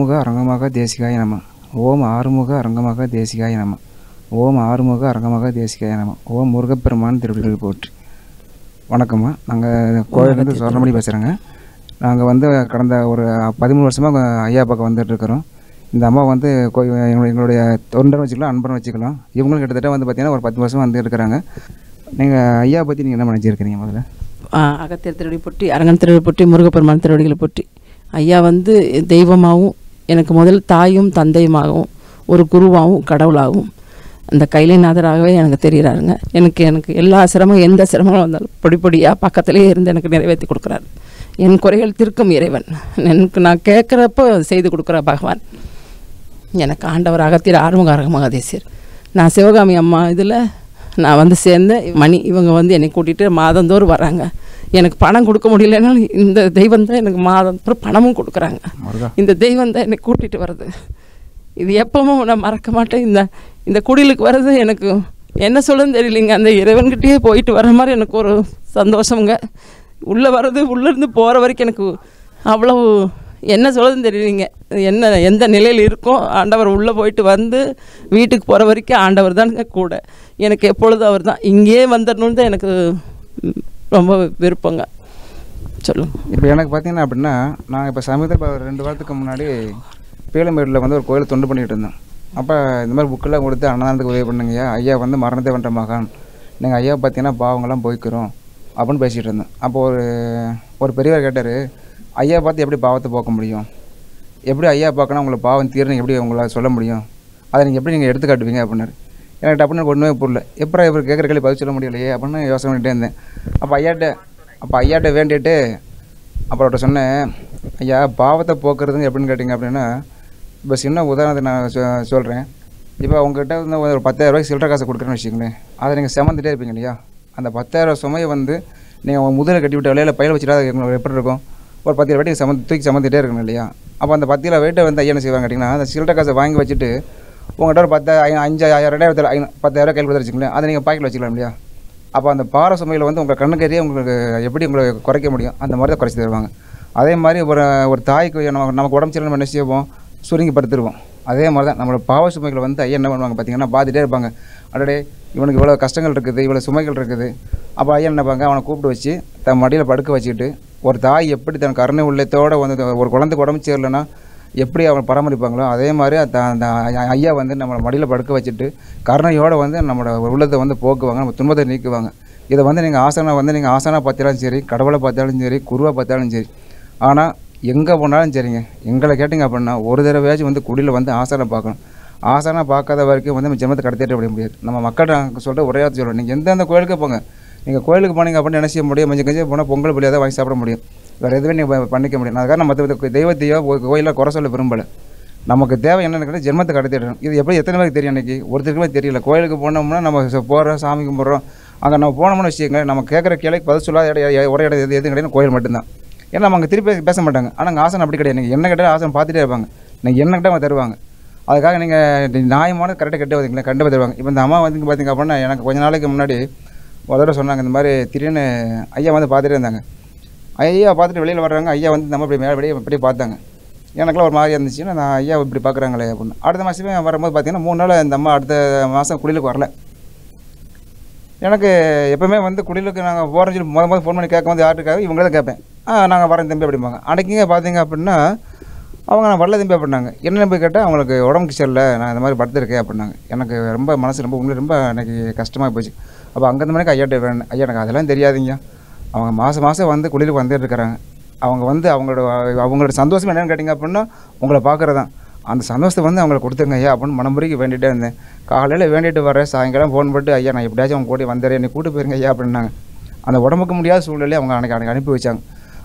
ஆறுமுக அரங்கமாக தேசிகாய நம ஓம் ஆறுமுக அரங்கமாக தேசிகாய நம ஓம் ஆறுமுக அரங்கமாக தேசிகாய நம ஓம் முருகப்பெருமான் திருவிழல் போற்று வணக்கம்மா நாங்கள் கோயிலேருந்து சொர்ணமணி பேசுகிறேங்க நாங்கள் வந்து கடந்த ஒரு பதிமூணு வருஷமாக ஐயா பக்கம் வந்துட்டுருக்குறோம் இந்த அம்மா வந்து எங்களுடைய தொண்டரை வச்சுக்கலாம் அன்பன் வச்சுக்கலாம் இவங்களும் கிட்டத்தட்ட வந்து பார்த்திங்கன்னா ஒரு பத்து வருஷமாக வந்து இருக்கிறாங்க நீங்கள் ஐயா பற்றி நீங்கள் என்ன நினச்சிருக்கிறீங்க முதல்ல அகத்தியர் திருவடி பொட்டி அரங்கன் திருவடி பொட்டி முருகப்பெருமான் திருவடிகளை பொட்டி ஐயா வந்து தெய்வமாகவும் எனக்கு முதல் தாயும் தந்தையுமாகவும் ஒரு குருவாகவும் கடவுளாகவும் அந்த கைலைநாதராகவே எனக்கு தெரிகிறாருங்க எனக்கு எனக்கு எல்லா சிரமம் எந்த சிரமங்களும் வந்தாலும் பொடிப்பொடியாக பக்கத்துலேயே இருந்து எனக்கு நிறைவேற்றி கொடுக்குறாரு என் குறைகள் திருக்கும் இறைவன் எனக்கு நான் கேட்குறப்போ செய்து கொடுக்குற பகவான் எனக்கு ஆண்டவர் அகத்திர ஆறுமுகாரக மகாதேசியர் நான் சிவகாமி அம்மா இதில் நான் வந்து சேர்ந்த மணி இவங்க வந்து என்னை கூட்டிகிட்டு மாதந்தோறும் வராங்க எனக்கு பணம் கொடுக்க முடியலனாலும் இந்த தெய்வம் தான் எனக்கு மாதம் பணமும் கொடுக்குறாங்க இந்த தெய்வம் தான் என்னை கூட்டிகிட்டு வருது இது எப்பவும் நான் மறக்க மாட்டேன் இந்த இந்த குடிலுக்கு வர்றது எனக்கு என்ன சொல்லணும்னு தெரியலைங்க அந்த இறைவன்கிட்டயே போயிட்டு வர மாதிரி எனக்கு ஒரு சந்தோஷங்க உள்ளே வர்றது உள்ளேருந்து போகிற வரைக்கும் எனக்கு அவ்வளவு என்ன சொல்லுதுன்னு தெரியலீங்க என்ன எந்த நிலையில் இருக்கும் ஆண்டவர் உள்ளே போயிட்டு வந்து வீட்டுக்கு போகிற வரைக்கும் ஆண்டவர் தான் கூட எனக்கு எப்பொழுதும் அவர் தான் இங்கேயே வந்துடணுன்னு தான் எனக்கு ரொம்ப விருப்பங்க சொல்லுங்க இப்போ எனக்கு பார்த்தீங்கன்னா அப்படின்னா நான் இப்போ சமீபத்தில் இப்போ ரெண்டு வாரத்துக்கு முன்னாடி பேலம்பேட்டில் வந்து ஒரு கோயில் தொண்டு பண்ணிகிட்டு இருந்தேன் அப்போ இந்த மாதிரி புக்கெல்லாம் கொடுத்து அன்னதானத்துக்கு உதவி பண்ணுங்கய்யா ஐயா வந்து மரணத்தை பண்ணுற மகன் நீங்கள் ஐயா பார்த்தீங்கன்னா பாவங்கள்லாம் போய்க்கிறோம் அப்படின்னு பேசிகிட்டு இருந்தேன் அப்போ ஒரு ஒரு பெரியவர் கேட்டார் ஐயா பார்த்து எப்படி பாவத்தை போக்க முடியும் எப்படி ஐயா பார்க்கணும் உங்களை பாவம் தீர்னு எப்படி உங்களால் சொல்ல முடியும் அதை நீங்கள் எப்படி நீங்கள் எடுத்துக்காட்டுவீங்க அப்படின்னாரு எனக்கு டப்புன்னு ஒன்றுமே புரியல எப்போ இவர் கேட்குற கேள்வி பதில் சொல்ல முடியலையே அப்படின்னு யோசனை பண்ணிகிட்டே இருந்தேன் அப்போ ஐயாட்ட அப்போ ஐயாட்ட வேண்டிட்டு அப்புறம் அவர்கிட்ட சொன்னேன் ஐயா பாவத்தை போக்குறதுங்க எப்படின்னு கேட்டிங்க அப்படின்னா இப்போ சின்ன உதாரணத்தை நான் சொல்கிறேன் இப்போ உங்ககிட்ட வந்து ஒரு பத்தாயிரரூபாய்க்கு சில்லற காசை கொடுக்குறேன்னு வச்சுக்கோங்களேன் அதை நீங்கள் செமந்துட்டே இருப்பீங்க இல்லையா அந்த பத்தாயிரம் சுமையை வந்து நீங்கள் உங்கள் முதலில் கட்டி விட்டாலே இல்லை பயில் வச்சுட்டா உங்களுக்கு எப்படி இருக்கும் ஒரு பத்து ரூபாய்க்கு சம தூக்கி சமந்துட்டே இருக்கணும் இல்லையா அப்போ அந்த பத்து ரூபா வந்து ஐயா என்ன செய்வாங்க கேட்டிங்கன்னா அந்த சில்லற காசை வாங்கி வச்சுட்டு உங்கள்கிட்ட ஒரு பத்து அஞ்சாயிரம் ரெண்டாயிரத்தி ஐநூ பத்தாயிரரூவா கையில் கொடுத்து வச்சுக்கலாம் அதை நீங்கள் பாக்கெட்டில் வச்சுக்கலாம் இல்லையா அப்போ அந்த பார சுமையில் வந்து உங்கள் கண்ணுக்கறியே உங்களுக்கு எப்படி உங்களை குறைக்க முடியும் அந்த மாதிரி தான் குறைச்சி தருவாங்க அதே மாதிரி ஒரு ஒரு தாய்க்கு நம்ம நமக்கு உடம்பு சரியில்லை நம்ம என்ன செய்வோம் சுருங்கி படுத்துருவோம் அதே மாதிரி தான் நம்மளோட பாவ சுமைகளை வந்து ஐயா என்ன பண்ணுவாங்க பார்த்தீங்கன்னா பார்த்துட்டே இருப்பாங்க அடடே இவனுக்கு இவ்வளோ கஷ்டங்கள் இருக்குது இவ்வளோ சுமைகள் இருக்குது அப்போ ஐயா என்னப்பாங்க அவனை கூப்பிட்டு வச்சு தன் மடியில் படுக்க வச்சுக்கிட்டு ஒரு தாய் எப்படி தன் கருணை உள்ளத்தோடு வந்து ஒரு குழந்தை உடம்பு சேரலைன்னா எப்படி அவன் பராமரிப்பாங்களோ அதே மாதிரி அந்த ஐயா வந்து நம்மளை மடியில் படுக்க வச்சுட்டு கருணையோடு வந்து நம்மளோட உள்ளத்தை வந்து போக்குவாங்க நம்ம துன்பத்தை நீக்குவாங்க இதை வந்து நீங்கள் ஆசனா வந்து நீங்கள் ஆசனாக பார்த்தாலும் சரி கடவுளை பார்த்தாலும் சரி குருவை பார்த்தாலும் சரி ஆனால் எங்கே போனாலும் சரிங்க எங்களை கேட்டிங்க அப்படின்னா ஒரு தடவையாச்சும் வந்து குடியில் வந்து ஆசனை பார்க்கணும் ஆசனா பார்க்காத வரைக்கும் வந்து நம்ம ஜென்மத்தை கடத்திட்டு விட முடியாது நம்ம மக்கள் நாங்கள் சொல்கிற ஒரே சொல்கிறோம் நீங்கள் எந்தெந்த கோயிலுக்கு போங்க நீங்கள் கோயிலுக்கு போனீங்க அப்படின்னு நினைச்சிக்க முடியும் கொஞ்சம் கொஞ்சம் போனால் பொங்கல் பிள்ளையாக தான் வாங்கி சாப்பிட முடியும் வேறு எதுவுமே நீங்கள் பண்ணிக்க முடியும் அதுக்காக நம்ம மற்ற தெய்வத்தையோ கோயிலில் குறை சொல்ல விரும்பலை நமக்கு தேவை என்னென்னு கேட்டால் ஜென்மத்தை கடத்திடணும் இது எப்படி எத்தனை பேருக்கு தெரியும் அன்றைக்கி ஒருத்தருக்குமே தெரியல கோயிலுக்கு போனோம்னா நம்ம போகிறோம் சாமி கும்பிட்றோம் அங்கே நம்ம போனோம்னு வச்சுக்கோங்க நம்ம கேட்குற கேள்விக்கு பதில் சொல்லாத இடம் ஒரே இடம் எது எது கிடையாது கோயில் மட்டும்தான் ஏன்னா நம்ம அங்கே திருப்பி பேச மாட்டாங்க ஆனால் அங்கே ஆசனம் அப்படி கிடையாது நீங்கள் என்ன கேட்டால் ஆசனம் பார்த்துட்டே இருப்பாங்க நீங்கள் என்ன கேட்டால் அவங்க தருவாங்க அதுக்காக நீங்கள் நியாயமான கரெக்டாக கெட்டு வந்தீங்களா கண்டிப்பாக தருவாங்க இப்போ இந்த அம்மா வந்து பார்த்திங்க அப்படின்னா எனக்கு கொஞ்ச நாளைக்கு முன்னாடி ஒரு தடவை சொன்னாங்க இந்த மாதிரி திடீர்னு ஐயா வந்து பார்த்துட்டே இருந்தாங்க ஐயா பார்த்துட்டு வெளியில் வர்றாங்க ஐயா வந்து நம்ம இப்படி மேலே இப்படி பார்த்தாங்க எனக்குலாம் ஒரு மாதிரி இருந்துச்சுன்னா நான் ஐயா இப்படி பார்க்குறாங்களே அப்படின்னு அடுத்த மாதமே வரும்போது பார்த்தீங்கன்னா மூணு நாள் இந்த அம்மா அடுத்த மாதம் குடிலுக்கு வரல எனக்கு எப்போவுமே வந்து குடிலுக்கு நாங்கள் போகிற சொல்லி முத முதல் ஃபோன் பண்ணி கேட்கும் போது யாருக்காக இவங்கள தான் கேட்பேன் ஆ நாங்கள் வரேன் தம்பி அப்படிம்பாங்க அன்றைக்கிங்க பார்த்தீங்க அப்படின்னா அவங்க நான் வரல தம்பி அப்படின்னாங்க என்ன நம்பி கேட்டால் அவங்களுக்கு உடம்புக்கு சரியில்லை நான் இந்த மாதிரி படுத்துருக்கேன் அப்படின்னாங்க எனக்கு ரொம்ப மனசு ரொம்ப உங்களுக்கு ரொம்ப எனக்கு கஷ்டமாக போச்சு அப்போ அங்கேருந்து மணிக்கு ஐயாட்ட வேணும் ஐயா எனக்கு அதெல்லாம் தெரியாதுங்க அவங்க மாதம் மாதம் வந்து குளிருக்கு வந்துட்டு இருக்கிறாங்க அவங்க வந்து அவங்களோட அவங்களோட சந்தோஷம் என்னென்னு கேட்டிங்க அப்படின்னா உங்களை பார்க்குறதான் அந்த சந்தோஷத்தை வந்து அவங்களை கொடுத்துங்க ஐயா அப்படின்னு மனமுறைக்கு வேண்டிகிட்டே இருந்தேன் காலையில் வேண்டிட்டு வரேன் சாயங்காலம் ஃபோன் பண்ணிட்டு ஐயா நான் எப்படியாச்சும் அவங்க கூட வந்துடுறேன் என்னை கூட்டு போயிருங்க ஐயா அப்படின்னாங்க அந்த உடம்புக்கு முடியாத சூழ்நிலையை அவங்க அன்றைக்கி அன்றைக்கி அனுப்பி வச்சாங்க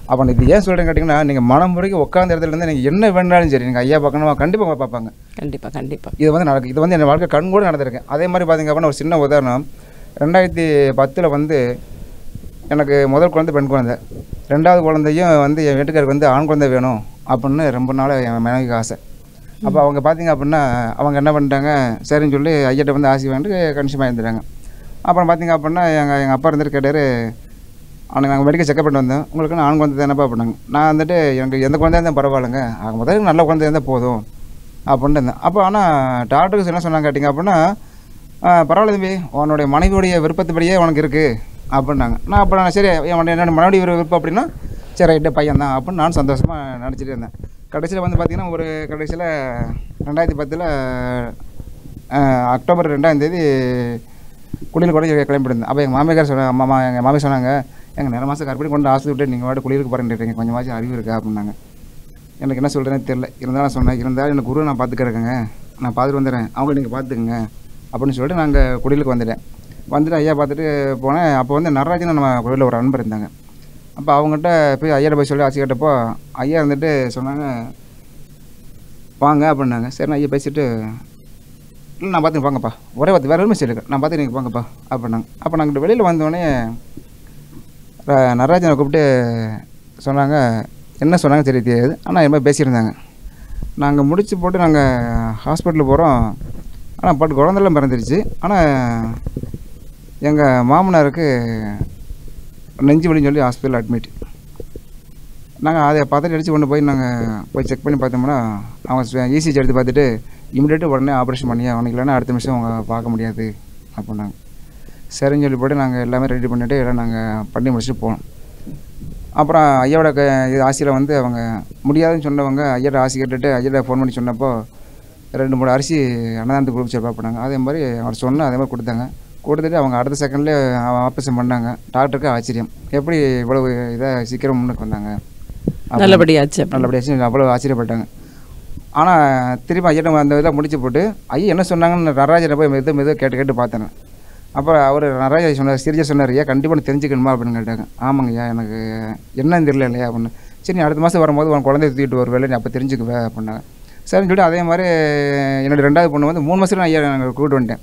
அப்போ இது ஏன் சொல்கிறேன் கேட்டிங்கன்னா நீங்கள் மனமுறைக்கு உட்காந்த இடத்துலேருந்து நீங்கள் என்ன வேணாலும் சரி நீங்கள் ஐயா பார்க்கணுமா கண்டிப்பாக பார்ப்பாங்க கண்டிப்பாக கண்டிப்பாக இது வந்து நடக்கும் இது வந்து என் வாழ்க்கை கண் கூட நடந்திருக்கு அதே மாதிரி பார்த்தீங்க அப்படின்னா ஒரு சின்ன உதாரணம் ரெண்டாயிரத்தி பத்தில் வந்து எனக்கு முதல் குழந்தை பெண் குழந்தை ரெண்டாவது குழந்தையும் வந்து என் வீட்டுக்காருக்கு வந்து ஆண் குழந்தை வேணும் அப்படின்னு ரொம்ப நாள் என் மனைவிக்கு ஆசை அப்போ அவங்க பார்த்தீங்க அப்படின்னா அவங்க என்ன பண்ணிட்டாங்க சரின்னு சொல்லி ஐயட்ட வந்து ஆசை வாங்கிட்டு கன்சியூமாக இருந்துட்டாங்க அப்புறம் பார்த்திங்க அப்படின்னா எங்கள் எங்கள் அப்பா இருந்துட்டு கேட்டார் அவனுக்கு நாங்கள் மெடிக்கல் செக்கப் பண்ணி வந்தோம் உங்களுக்கு ஆண் குழந்தை தானப்பா அப்படின்னாங்க நான் வந்துட்டு எனக்கு எந்த குழந்தை இருந்தால் பரவாயில்லைங்க அவங்க முதல்ல நல்ல குழந்தை இருந்தால் போதும் அப்படின்ட்டு இருந்தேன் அப்போ ஆனால் டாக்டருக்கு என்ன சொன்னாங்க கேட்டிங்க அப்படின்னா பரவாயில்ல தம்பி உன்னுடைய மனைவியுடைய விருப்பத்துப்படியே உனக்கு இருக்குது அப்படின்னாங்க நான் அப்போ நான் சரி என் என்னோட மறுபடியும் விருப்பம் அப்படின்னா சரி ரைட்டு பையன் தான் அப்படின்னு நான் சந்தோஷமாக நினச்சிட்டு இருந்தேன் கடைசியில் வந்து பார்த்திங்கன்னா ஒரு கடைசியில் ரெண்டாயிரத்தி பத்தில் அக்டோபர் ரெண்டாம் தேதி குளியல் கூட இருந்தேன் அப்போ எங்கள் மாமியார் சொன்னாங்க அம்மா எங்கள் மாமி சொன்னாங்க எங்கள் நிற மாதம் கற்பனை கொண்டு ஆசை விட்டு நீங்கள் வாட்டு குளிருக்கு கொஞ்சம் மாதிரி அறிவு இருக்கா அப்படின்னாங்க எனக்கு என்ன சொல்கிறேன்னு தெரில இருந்தாலும் நான் சொன்னேன் இருந்தாலும் எனக்கு குரு நான் பார்த்துக்கிறேங்க நான் பார்த்துட்டு வந்துடுறேன் அவங்கள நீங்கள் பார்த்துக்குங்க அப்படின்னு சொல்லிட்டு நாங்கள் குடிலுக்கு வந்துட்டேன் வந்துட்டு ஐயா பார்த்துட்டு போனேன் அப்போ வந்து நடராஜன் நம்ம கோயிலில் ஒரு அன்பர் இருந்தாங்க அப்போ அவங்ககிட்ட போய் ஐயாட்ட போய் சொல்லி ஆசை கேட்டப்போ ஐயா இருந்துட்டு சொன்னாங்க வாங்க அப்படின்னாங்க சரி நான் ஐயா பேசிட்டு இல்லை நான் பார்த்து வாங்கப்பா ஒரே பார்த்து வேறு எதுவுமே சொல்லுங்க நான் பார்த்து நீங்கள் வாங்கப்பா அப்படின்னாங்க அப்போ நான் கிட்ட வெளியில் வந்தோடனே நடராஜனை கூப்பிட்டு சொன்னாங்க என்ன சொன்னாங்க தெரிய தெரியாது ஆனால் என் மாதிரி பேசியிருந்தாங்க நாங்கள் முடித்து போட்டு நாங்கள் ஹாஸ்பிட்டலுக்கு போகிறோம் ஆனால் பட் குழந்தெல்லாம் பிறந்துருச்சு ஆனால் எங்கள் மாமனாருக்கு நெஞ்சு வலின்னு சொல்லி ஹாஸ்பிட்டல் அட்மிட் நாங்கள் அதை பார்த்துட்டு அடித்து கொண்டு போய் நாங்கள் போய் செக் பண்ணி பார்த்தோம்னா அவங்க ஈசிஜி e எடுத்து பார்த்துட்டு இமிடியேட்டு உடனே ஆப்ரேஷன் பண்ணி அவனுக்குலாம் அடுத்த நிமிஷம் அவங்க பார்க்க முடியாது அப்படின்னாங்க சரின்னு சொல்லி போட்டு நாங்கள் எல்லாமே ரெடி பண்ணிவிட்டு எல்லாம் நாங்கள் பண்ணி முடிச்சுட்டு போனோம் அப்புறம் ஐயாவோட க இது ஆசையில் வந்து அவங்க முடியாதுன்னு சொன்னவங்க ஐயோட ஆசை கேட்டுட்டு ஐயோட ஃபோன் பண்ணி சொன்னப்போ ரெண்டு மூணு அரிசி அன்னதானத்துக்கு கொடுக்க சொல்லி அதே மாதிரி அவர் சொன்னால் அதே மாதிரி கொடுத்தாங்க கொடுத்துட்டு அவங்க அடுத்த செகண்ட்லேயே ஆப்ரேஷன் பண்ணாங்க டாக்டருக்கு ஆச்சரியம் எப்படி இவ்வளவு இதாக சீக்கிரம் முன்னுக்கு வந்தாங்க நல்லபடியாச்சு நல்லபடியாச்சு அவ்வளோ ஆச்சரியப்பட்டாங்க ஆனால் திரும்ப ஐயன் அந்த இதை முடிச்சு போட்டு ஐயா என்ன சொன்னாங்கன்னு நடராஜரை போய் மெது மெது கேட்டு கேட்டு பார்த்தேன் அப்போ அவர் நடராஜா சொன்னார் சீரியஸ் சொன்னார் ஐயா கண்டிப்பாக தெரிஞ்சுக்கணுமா அப்படின்னு கேட்டாங்க ஆமாங்க ஐயா எனக்கு என்னன்னு தெரியல இல்லையா அப்படின்னு சரி அடுத்த மாதம் வரும்போது உன் குழந்தைய தூக்கிட்டு ஒரு வேலை நீ அப்போ தெரிஞ்சுக்குவே அப்படின்னாங்க சரின்னு சொல்லிட்டு அதே மாதிரி என்னோடய ரெண்டாவது பொண்ணு வந்து மூணு மாதம் நான் ஐயா நாங்கள் கூப்பிட்டு வந்துட்டேன்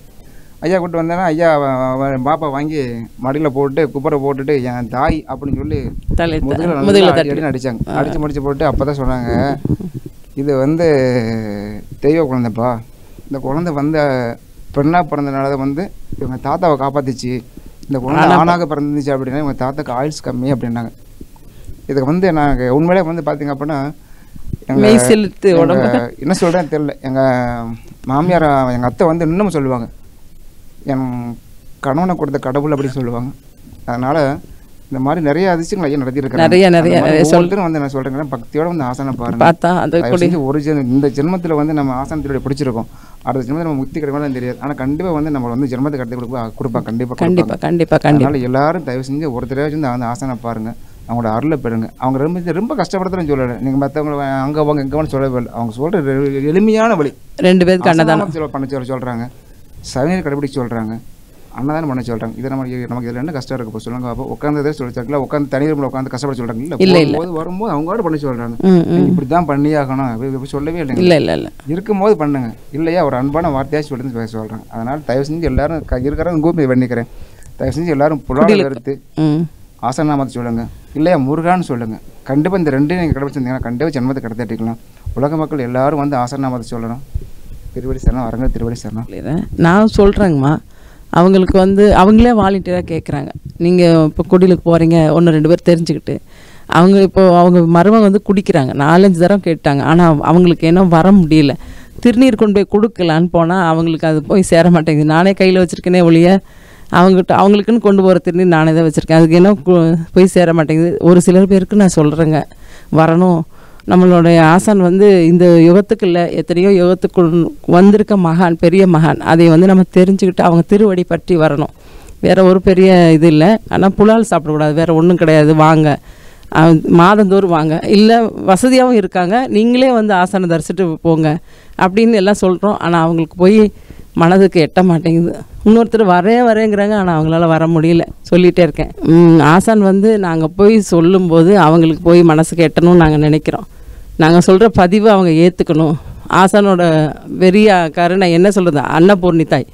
ஐயா கூட்டு வந்தேன்னா ஐயா பாப்பா வாங்கி மடியில் போட்டு குப்பரை போட்டுட்டு என் தாய் அப்படின்னு சொல்லி முதுகில் அடின்னு அடித்தாங்க அடித்து முடிச்சு போட்டு அப்போ தான் சொன்னாங்க இது வந்து தெய்வ குழந்தைப்பா இந்த குழந்தை வந்து பெண்ணாக பிறந்தனால வந்து இவங்க தாத்தாவை காப்பாற்றிச்சு இந்த குழந்தை ஆணாக பிறந்துச்சு அப்படின்னா இவங்க தாத்தாக்கு ஆயில்ஸ் கம்மி அப்படின்னாங்க இதுக்கு வந்து நாங்கள் உண்மையிலே வந்து பார்த்தீங்க அப்படின்னா என்ன சொல்கிறேன்னு தெரில எங்கள் மாமியார் எங்கள் அத்தை வந்து இன்னமும் சொல்லுவாங்க என் கணவனை கொடுத்த கடவுள் அப்படின்னு சொல்லுவாங்க அதனால இந்த மாதிரி நிறைய அதிசயங்கள் ஐயா நடத்தியிருக்காங்க நிறைய நிறைய சொல்லிட்டு வந்து நான் சொல்றேன் பக்தியோட வந்து ஆசனம் பாருங்க பார்த்தா அந்த ஒரு ஜென்ம இந்த ஜென்மத்தில் வந்து நம்ம ஆசனத்திலோட பிடிச்சிருக்கோம் அடுத்த ஜென்மத்தில் நம்ம முக்தி கிடைக்கணும் தெரியாது ஆனால் கண்டிப்பாக வந்து நம்ம வந்து ஜென்மத்தை கடத்தி கொடுப்பா கொடுப்பா கண்டிப்பாக கண்டிப்பாக கண்டிப்பாக கண்டிப்பாக எல்லாரும் தயவு செஞ்சு ஒருத்தரையாச்சும் வந்து அந்த ஆசனம் பாருங்க அவங்களோட அருளை பெறுங்க அவங்க ரொம்ப ரொம்ப கஷ்டப்படுறதுன்னு சொல்லலை நீங்கள் மற்றவங்க அங்கே வாங்க எங்கே வேணும் சொல்லவே இல்லை அவங்க சொல்கிற எளிமையான வழி ரெண்டு பேருக்கு அன்னதானம் பண்ண சொல்ல சொல்கிறாங்க சமையல் கடைபிடிச்சு சொல்கிறாங்க அண்ணாதான் பண்ண சொல்கிறாங்க இதை நம்ம நமக்கு இதில் என்ன கஷ்டம் இப்போ சொல்லுங்க அப்போ உட்காந்ததே சொல்லிச்சாங்களா உட்காந்து தனியார் மூலம் உட்காந்து கஷ்டப்பட சொல்கிறாங்க இல்லை போது வரும்போது அவங்களோட பண்ண சொல்கிறாங்க இப்படி தான் பண்ணி ஆகணும் சொல்லவே இல்லைங்க இல்லை இல்லை இல்லை இருக்கும்போது பண்ணுங்க இல்லையா ஒரு அன்பான வார்த்தையாக சொல்லி பேச சொல்கிறாங்க அதனால் தயவு செஞ்சு எல்லாரும் இருக்கிறாங்க கூப்பி பண்ணிக்கிறேன் தயவு செஞ்சு எல்லாரும் புலாவில் எடுத்து ஆசனாமத்தை சொல்லுங்கள் இல்லையா முருகான்னு சொல்லுங்கள் கண்டிப்பாக இந்த ரெண்டையும் நீங்கள் கடைபிடிச்சிருந்தீங்கன்னா கண்டிப்பாக ஜென்மத்தை கடத்திட்டிக்கலாம் உலக மக்கள் எல்லாரும் வந்து ஆசனாமத்தை சொல்லணும் திருவடி சரணம் வரங்க திருவடி சரணம் நான் சொல்கிறேங்கம்மா அவங்களுக்கு வந்து அவங்களே வாலண்டியராக கேட்குறாங்க நீங்கள் இப்போ குடிலுக்கு போகிறீங்க ஒன்று ரெண்டு பேர் தெரிஞ்சுக்கிட்டு அவங்க இப்போது அவங்க மருமகன் வந்து குடிக்கிறாங்க நாலஞ்சு தரம் கேட்டாங்க ஆனால் அவங்களுக்கு என்ன வர முடியல திருநீர் கொண்டு போய் கொடுக்கலான்னு போனால் அவங்களுக்கு அது போய் சேர மாட்டேங்குது நானே கையில் வச்சுருக்கேனே ஒழிய அவங்ககிட்ட அவங்களுக்குன்னு கொண்டு போகிற திருநீர் நானே தான் வச்சுருக்கேன் அதுக்கு என்ன போய் சேர மாட்டேங்குது ஒரு சிலர் பேருக்கு நான் சொல்கிறேங்க வரணும் நம்மளுடைய ஆசான் வந்து இந்த யுகத்துக்கு இல்லை எத்தனையோ யுகத்துக்கு வந்திருக்க மகான் பெரிய மகான் அதை வந்து நம்ம தெரிஞ்சுக்கிட்டு அவங்க திருவடி பற்றி வரணும் வேறு ஒரு பெரிய இது இல்லை ஆனால் புலால் சாப்பிடக்கூடாது வேறு ஒன்றும் கிடையாது வாங்க மாதந்தோறும் வாங்க இல்லை வசதியாகவும் இருக்காங்க நீங்களே வந்து ஆசனம் தரிசிட்டு போங்க அப்படின்னு எல்லாம் சொல்கிறோம் ஆனால் அவங்களுக்கு போய் மனதுக்கு எட்ட மாட்டேங்குது இன்னொருத்தர் வரே வரேங்கிறாங்க ஆனால் அவங்களால வர முடியல சொல்லிகிட்டே இருக்கேன் ஆசான் வந்து நாங்கள் போய் சொல்லும்போது அவங்களுக்கு போய் மனசுக்கு எட்டணும்னு நாங்கள் நினைக்கிறோம் நாங்கள் சொல்கிற பதிவு அவங்க ஏற்றுக்கணும் ஆசானோட பெரிய கருணை என்ன சொல்கிறது அன்னபூர்ணி தாய்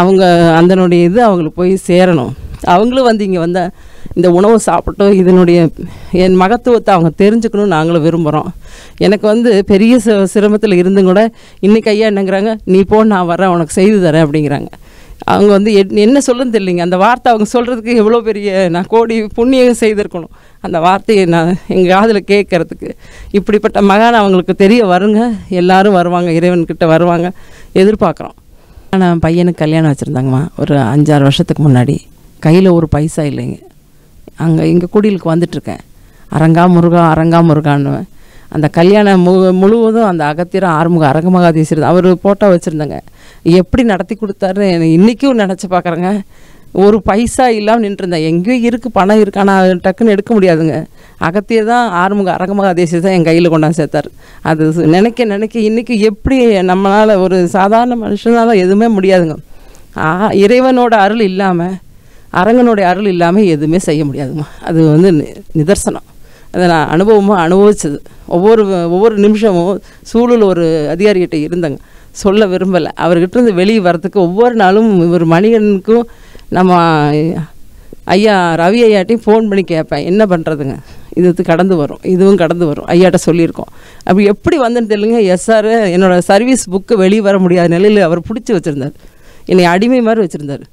அவங்க அந்தனுடைய இது அவங்களுக்கு போய் சேரணும் அவங்களும் வந்து இங்கே வந்தால் இந்த உணவை சாப்பிட்டோம் இதனுடைய என் மகத்துவத்தை அவங்க தெரிஞ்சுக்கணும்னு நாங்களும் விரும்புகிறோம் எனக்கு வந்து பெரிய ச சிரமத்தில் இருந்தும் கூட இன்றைக்கி ஐயா என்னங்கிறாங்க நீ போ நான் வரேன் உனக்கு செய்து தரேன் அப்படிங்கிறாங்க அவங்க வந்து என்ன சொல்லுன்னு தெரியலிங்க அந்த வார்த்தை அவங்க சொல்கிறதுக்கு எவ்வளோ பெரிய நான் கோடி புண்ணியம் செய்திருக்கணும் அந்த வார்த்தையை நான் எங்கள் காதில் கேட்குறதுக்கு இப்படிப்பட்ட மகான் அவங்களுக்கு தெரிய வருங்க எல்லோரும் வருவாங்க இறைவன்கிட்ட வருவாங்க எதிர்பார்க்குறோம் ஆனால் பையனுக்கு கல்யாணம் வச்சுருந்தாங்கம்மா ஒரு அஞ்சாறு வருஷத்துக்கு முன்னாடி கையில் ஒரு பைசா இல்லைங்க அங்கே எங்கள் குடிலுக்கு வந்துட்டுருக்கேன் அரங்கா முருகா அரங்கா முருகான்னு அந்த கல்யாணம் மு முழுவதும் அந்த அகத்திர ஆறுமுக அரங்கமகாதீஸ்வர் அவர் ஃபோட்டோ வச்சுருந்தேங்க எப்படி நடத்தி கொடுத்தாருன்னு இன்றைக்கும் நினச்சி பார்க்குறேங்க ஒரு பைசா இல்லாமல் நின்றுருந்தேன் எங்கேயும் இருக்குது பணம் இருக்கானா டக்குன்னு எடுக்க முடியாதுங்க அகத்தியர் தான் ஆறுமுக அரங்கமகாதேசி தான் என் கையில் கொண்டாந்து சேர்த்தார் அது நினைக்க நினைக்க இன்றைக்கி எப்படி நம்மளால் ஒரு சாதாரண மனுஷனால் எதுவுமே முடியாதுங்க இறைவனோட அருள் இல்லாமல் அரங்கனுடைய அருள் இல்லாமல் எதுவுமே செய்ய முடியாதுமா அது வந்து நிதர்சனம் அதை நான் அனுபவமாக அனுபவிச்சது ஒவ்வொரு ஒவ்வொரு நிமிஷமும் சூழல் ஒரு அதிகாரிகிட்ட இருந்தங்க சொல்ல விரும்பலை அவர்கிட்ட இருந்து வெளியே வரத்துக்கு ஒவ்வொரு நாளும் ஒரு மணிகனுக்கும் நம்ம ஐயா ரவி ஐயாட்டையும் ஃபோன் பண்ணி கேட்பேன் என்ன பண்ணுறதுங்க இது கடந்து வரும் இதுவும் கடந்து வரும் ஐயாட்ட சொல்லியிருக்கோம் அப்படி எப்படி வந்துன்னு தெரியலங்க எஸ்ஆர் என்னோடய சர்வீஸ் புக்கு வெளியே வர முடியாத நிலையில் அவர் பிடிச்சி வச்சுருந்தார் என்னை அடிமை மாதிரி வச்சுருந்தார்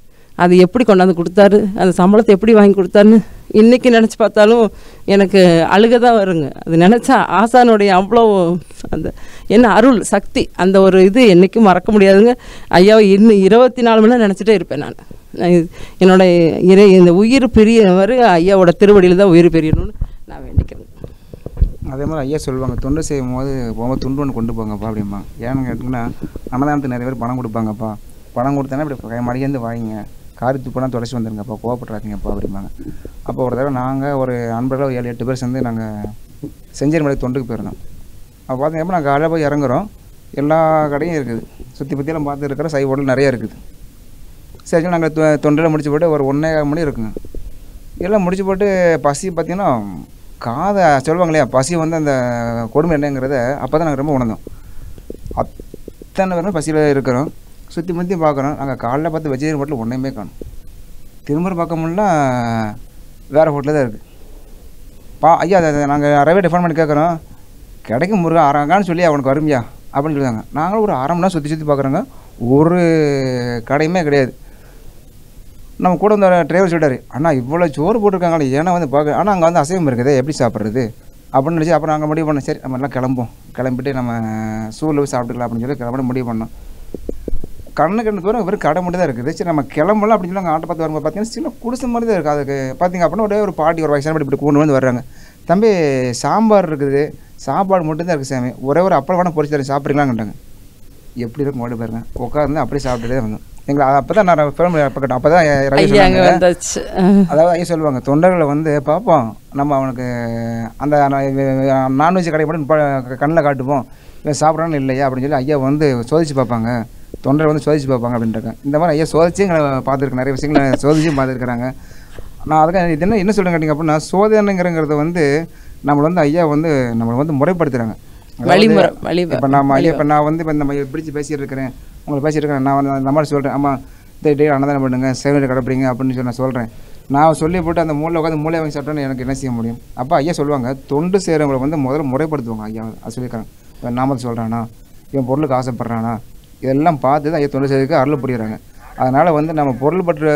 அது எப்படி கொண்டாந்து கொடுத்தாரு அந்த சம்பளத்தை எப்படி வாங்கி கொடுத்தாருன்னு இன்றைக்கி நினச்சி பார்த்தாலும் எனக்கு அழுக தான் வருங்க அது நினச்சா ஆசானுடைய அவ்வளோ அந்த என்ன அருள் சக்தி அந்த ஒரு இது என்றைக்கும் மறக்க முடியாதுங்க ஐயாவை இன்னும் இருபத்தி நாலு மணி நேரம் நினச்சிட்டே இருப்பேன் நான் என்னுடைய இறை இந்த உயிர் பெரியவர் ஐயாவோட திருவடியில் தான் உயிர் பெரியணும்னு நான் வேண்டிக்கிறேன் அதே மாதிரி ஐயா சொல்லுவாங்க தொண்டு செய்யும் போது போக துண்டு ஒன்று கொண்டு போங்கப்பா அப்படிம்பாங்க ஏன்னு கேட்டிங்கன்னா அன்னதானத்துக்கு நிறைய பேர் பணம் கொடுப்பாங்கப்பா பணம் கொடுத்தேன்னா இப்படி மடியேந்து வாங்கிங்க காரி துப்புனா தொலைச்சி வந்துருங்கப்பா கோவப்பட்டுறாதீங்கப்பா அப்படிம்பாங்க அப்போ ஒரு தடவை நாங்கள் ஒரு அன்பரில் ஏழு எட்டு பேர் சேர்ந்து நாங்கள் செஞ்சேரி மலை தொண்டுக்கு போயிருந்தோம் அப்போ பார்த்தீங்க நாங்கள் காலையில் போய் இறங்குறோம் எல்லா கடையும் இருக்குது சுற்றி பற்றியெல்லாம் பார்த்து இருக்கிற சை ஹோட்டல் நிறையா இருக்குது சரி நாங்கள் தொண்டில் முடிச்சு போட்டு ஒரு ஒன்றே மணி இருக்குங்க எல்லாம் முடிச்சு போட்டு பசி பார்த்திங்கன்னா காதை சொல்லுவாங்க இல்லையா பசி வந்து அந்த கொடுமை என்னங்கிறத அப்போ தான் நாங்கள் ரொம்ப உணர்ந்தோம் அத்தனை பேரும் பசியில் இருக்கிறோம் சுற்றி மத்தி பார்க்குறோம் நாங்கள் காலைல பார்த்து வெஜிடேரியன் ஹோட்டல் ஒன்றையுமே காணும் திரும்ப பார்க்கமுன்னா வேறு ஹோட்டலில் தான் இருக்குது பா ஐயா அதை நாங்கள் டிஃபன் பண்ணி கேட்குறோம் கிடைக்கும் முருகன் அரங்கான்னு சொல்லி அவனுக்கு வரும்யா அப்படின்னு சொல்லுவாங்க நாங்களும் ஒரு அரை மணி நேரம் சுற்றி சுற்றி பார்க்குறோங்க ஒரு கடையுமே கிடையாது நம்ம கூட வந்து டிரைவர் சொல்லிட்டார் அண்ணா இவ்வளோ சோறு போட்டிருக்காங்களே ஏன்னா வந்து பார்க்க ஆனால் அங்கே வந்து அசைவம் இருக்குது எப்படி சாப்பிட்றது அப்படின்னு நினச்சி அப்புறம் நாங்கள் முடிவு பண்ணோம் சரி நம்ம எல்லாம் கிளம்போம் கிளம்பிட்டு நம்ம சூரில் போய் சாப்பிட்டுக்கலாம் அப்படின்னு சொல்லி கிளம்பி முடிவு பண்ணோம் கண்ணு கண்ணு தூரம் வெறும் கடை மட்டும் தான் இருக்குது சரி நம்ம கிளம்பலாம் அப்படின்னு சொல்லி ஆட்டை பார்த்து வரும்போது பார்த்தீங்கன்னா சின்ன குடிசை மாதிரி தான் இருக்குது அதுக்கு பார்த்திங்க அப்படின்னா ஒரே ஒரு பாட்டி ஒரு வயசான இப்படி கூண்டு வந்து வர்றாங்க தம்பி சாம்பார் இருக்குது சாப்பாடு மட்டும்தான் இருக்குது சாமி ஒரே ஒரு அப்பளம் வேணால் பொறிச்சு தரேன் சாப்பிட்றீங்களாங்கிட்டாங்க எப்படி இருக்கும் மாடு பாருங்க உட்காந்து அப்படியே சாப்பிட்டுட்டே வந்தோம் எங்களை அப்போ தான் நான் ஃபிலிம் பக்கட்டும் அப்போ தான் அதாவது ஐயா சொல்லுவாங்க தொண்டர்களை வந்து பார்ப்போம் நம்ம அவனுக்கு அந்த நான்வெஜ் கடை மட்டும் கண்ணில் காட்டுவோம் இவன் சாப்பிட்றான்னு இல்லையா அப்படின்னு சொல்லி ஐயா வந்து சோதிச்சு பார்ப்பாங்க தொண்டரை வந்து சோதிச்சு பார்ப்பாங்க அப்படின்ட்டுருக்கேன் இந்த மாதிரி ஐயா சோதிச்சு எங்களை பார்த்துருக்கேன் நிறைய விஷயங்களை சோதிச்சும் பார்த்துருக்குறாங்க நான் அதுக்காக இது என்ன என்ன சொல்லுங்க கேட்டிங்க அப்படின்னா சோதனைங்கிறது வந்து நம்மளை வந்து ஐயா வந்து நம்மளை வந்து முறைப்படுத்துகிறாங்க இப்போ நம்ம ஐயா இப்போ நான் வந்து இப்போ நம்ம பிடிச்சி பேசிகிட்டு இருக்கிறேன் உங்களை பேசிட்டு இருக்கிறேன் நான் வந்து அந்த மாதிரி சொல்கிறேன் ஆமாம் இந்த டே அன்னதானம் பண்ணுங்க சேவை கடைப்பிடிங்க அப்படின்னு சொல்லி நான் சொல்கிறேன் நான் சொல்லி போட்டு அந்த மூளை உட்காந்து மூளை வாங்கி சாப்பிட்டோன்னு எனக்கு என்ன செய்ய முடியும் அப்போ ஐயா சொல்லுவாங்க தொண்டு செய்கிறவங்களை வந்து முதல்ல முறைப்படுத்துவாங்க ஐயா அது சொல்லியிருக்காங்க இப்போ நாம சொல்கிறானா இவன் பொருளுக்கு ஆசைப்படுறானா இதெல்லாம் பார்த்து தான் ஐயா தொண்டு செய்வதற்கு அருள் புரிகிறாங்க அதனால் வந்து நம்ம பொருள் பற்ற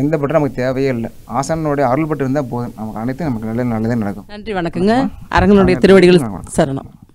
எந்த பற்றும் நமக்கு தேவையே இல்லை ஆசானுடைய அருள் பட்டு இருந்தால் போதும் நமக்கு அனைத்தும் நமக்கு நல்ல நல்லதே நடக்கும் நன்றி வணக்கங்க அரங்கனுடைய திருவடிகள் சரணம்